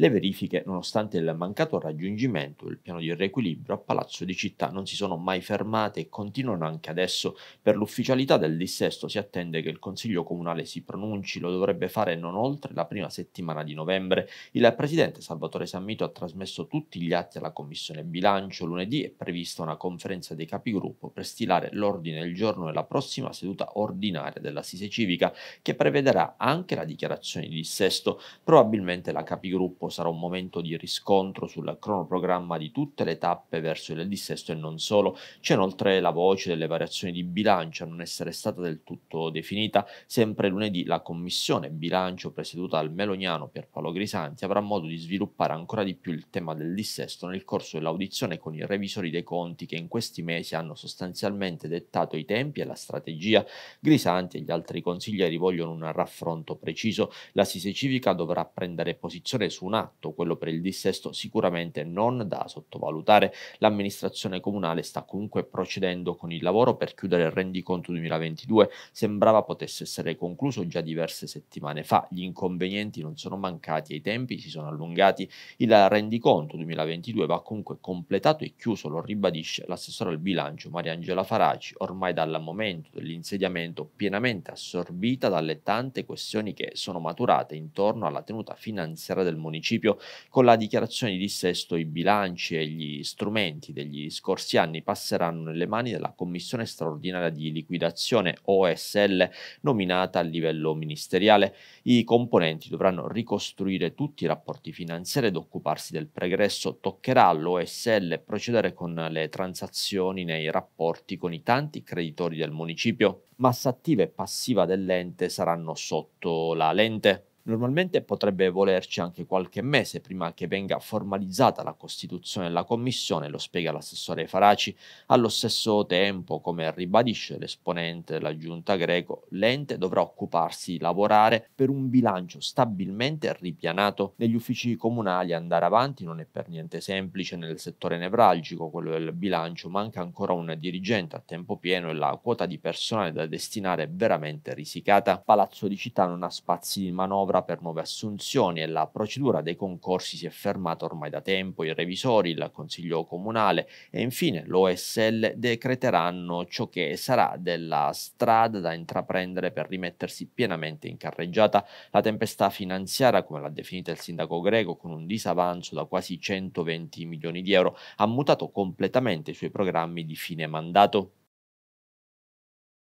Le verifiche, nonostante il mancato raggiungimento del piano di riequilibrio a Palazzo di Città, non si sono mai fermate e continuano anche adesso. Per l'ufficialità del dissesto si attende che il Consiglio Comunale si pronunci, lo dovrebbe fare non oltre la prima settimana di novembre. Il Presidente Salvatore Sammito ha trasmesso tutti gli atti alla Commissione Bilancio. Lunedì è prevista una conferenza dei capigruppo per stilare l'ordine del giorno della prossima seduta ordinaria dell'Assise Civica, che prevederà anche la dichiarazione di dissesto. Probabilmente la capigruppo sarà un momento di riscontro sul cronoprogramma di tutte le tappe verso il dissesto e non solo. C'è inoltre la voce delle variazioni di bilancio a non essere stata del tutto definita. Sempre lunedì la commissione bilancio presieduta dal meloniano Pierpaolo Grisanti avrà modo di sviluppare ancora di più il tema del dissesto nel corso dell'audizione con i revisori dei conti che in questi mesi hanno sostanzialmente dettato i tempi e la strategia. Grisanti e gli altri consiglieri vogliono un raffronto preciso. La Sise Civica dovrà prendere posizione su un atto, quello per il dissesto sicuramente non da sottovalutare. L'amministrazione comunale sta comunque procedendo con il lavoro per chiudere il rendiconto 2022, sembrava potesse essere concluso già diverse settimane fa. Gli inconvenienti non sono mancati e i tempi si sono allungati. Il rendiconto 2022 va comunque completato e chiuso, lo ribadisce l'assessore al bilancio Mariangela Faraci, ormai dal momento dell'insediamento pienamente assorbita dalle tante questioni che sono maturate intorno alla tenuta finanziaria del municipio municipio con la dichiarazione di dissesto i bilanci e gli strumenti degli scorsi anni passeranno nelle mani della commissione straordinaria di liquidazione OSL nominata a livello ministeriale. I componenti dovranno ricostruire tutti i rapporti finanziari ed occuparsi del pregresso. Toccherà all'OSL procedere con le transazioni nei rapporti con i tanti creditori del municipio. Massa attiva e passiva dell'ente saranno sotto la lente. Normalmente potrebbe volerci anche qualche mese prima che venga formalizzata la costituzione della commissione, lo spiega l'assessore Faraci. Allo stesso tempo, come ribadisce l'esponente della giunta greco, l'ente dovrà occuparsi di lavorare per un bilancio stabilmente ripianato negli uffici comunali. Andare avanti non è per niente semplice nel settore nevralgico, quello del bilancio, manca ancora un dirigente a tempo pieno e la quota di personale da destinare è veramente risicata. Palazzo di Città non ha spazi di manovra per nuove assunzioni e la procedura dei concorsi si è fermata ormai da tempo, i revisori, il Consiglio Comunale e infine l'OSL decreteranno ciò che sarà della strada da intraprendere per rimettersi pienamente in carreggiata la tempesta finanziaria, come l'ha definita il sindaco greco, con un disavanzo da quasi 120 milioni di euro, ha mutato completamente i suoi programmi di fine mandato.